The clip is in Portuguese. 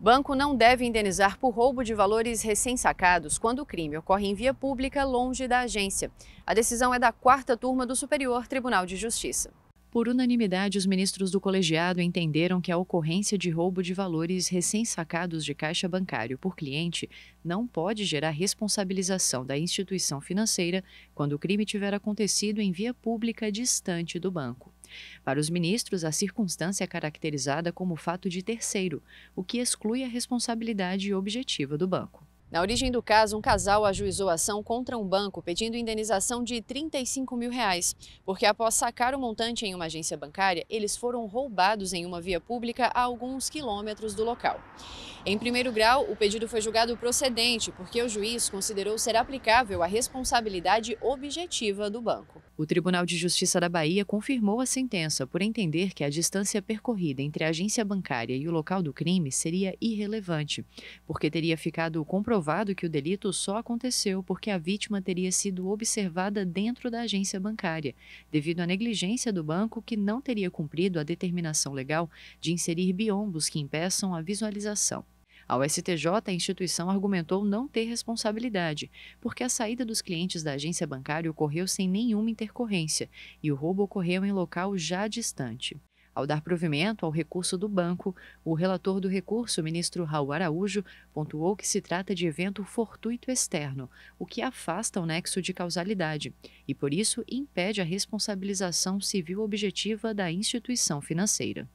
Banco não deve indenizar por roubo de valores recém-sacados quando o crime ocorre em via pública longe da agência. A decisão é da quarta turma do Superior Tribunal de Justiça. Por unanimidade, os ministros do colegiado entenderam que a ocorrência de roubo de valores recém-sacados de caixa bancário por cliente não pode gerar responsabilização da instituição financeira quando o crime tiver acontecido em via pública distante do banco. Para os ministros, a circunstância é caracterizada como fato de terceiro, o que exclui a responsabilidade objetiva do banco. Na origem do caso, um casal ajuizou ação contra um banco pedindo indenização de 35 mil reais, porque após sacar o montante em uma agência bancária, eles foram roubados em uma via pública a alguns quilômetros do local. Em primeiro grau, o pedido foi julgado procedente, porque o juiz considerou ser aplicável a responsabilidade objetiva do banco. O Tribunal de Justiça da Bahia confirmou a sentença por entender que a distância percorrida entre a agência bancária e o local do crime seria irrelevante, porque teria ficado comprovado provado que o delito só aconteceu porque a vítima teria sido observada dentro da agência bancária, devido à negligência do banco que não teria cumprido a determinação legal de inserir biombos que impeçam a visualização. Ao STJ, a instituição argumentou não ter responsabilidade, porque a saída dos clientes da agência bancária ocorreu sem nenhuma intercorrência e o roubo ocorreu em local já distante. Ao dar provimento ao recurso do banco, o relator do recurso, ministro Raul Araújo, pontuou que se trata de evento fortuito externo, o que afasta o nexo de causalidade e, por isso, impede a responsabilização civil objetiva da instituição financeira.